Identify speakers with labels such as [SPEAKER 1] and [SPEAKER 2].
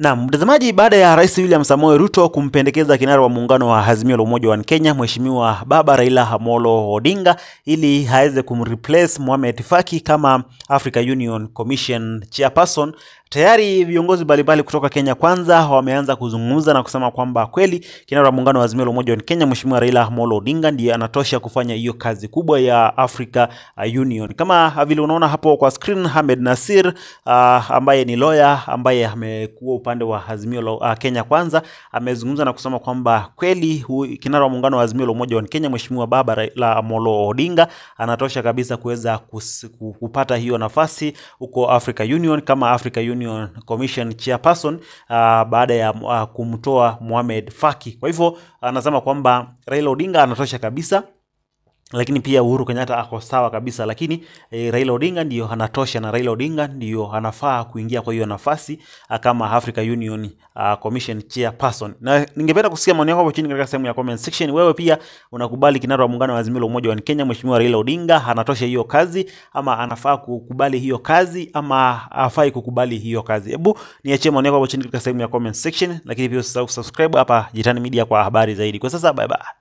[SPEAKER 1] Na mtazamaji, baada ya Rais William Samoei Ruto kumpendekeza kinara wa muungano wa Azimio la Umoja wa Kenya, Mheshimiwa Baba Raila Amolo Odinga ili aweze kumreplace Mohamed Faki kama Africa Union Commission Chairperson, Tayari viongozi mbalimbali kutoka Kenya Kwanza wameanza kuzungumza na kusema kwamba kweli kinara wa muungano wa Azimio la Umoja wa Kenya Mheshimiwa Raila Amolo Odinga ndiye anatosha kufanya hiyo kazi kubwa ya Africa Union. Kama vile unaona hapo kwa screen, hamed Nasir uh, ambaye ni lawyer ambaye amekuwa upande wa Azimio la uh, Kenya Kwanza amezungumza na kusema kwamba kweli kinara wa muungano wa Azimio la Umoja wa Kenya Mheshimiwa Baba Raila Amolo Odinga anatosha kabisa kuweza kupata hiyo nafasi huko Africa Union kama Africa Union Union Commission chairperson uh, baada ya uh, kumtoa Mohamed Faki. Kwa hivyo anasema kwamba Raila Odinga anatosha kabisa lakini pia Uhuru Kenyatta ako sawa kabisa, lakini e, Raila Odinga ndio anatosha na Raila Odinga ndio anafaa kuingia kwa hiyo nafasi kama Africa Union uh, Commission chairperson. Na ningependa kusikia maoni yako hapo chini katika sehemu ya comment section. Wewe pia unakubali kinara wa muungano wa Azimio la Umoja wa Kenya Mheshimiwa Raila Odinga anatosha hiyo kazi ama anafaa kukubali hiyo kazi ama afai kukubali hiyo kazi? Hebu niachie maoni yako hapo chini katika sehemu ya comment section, lakini pia usisahau kusubscribe hapa Jitani Media kwa habari zaidi. Kwa sasa bye bye.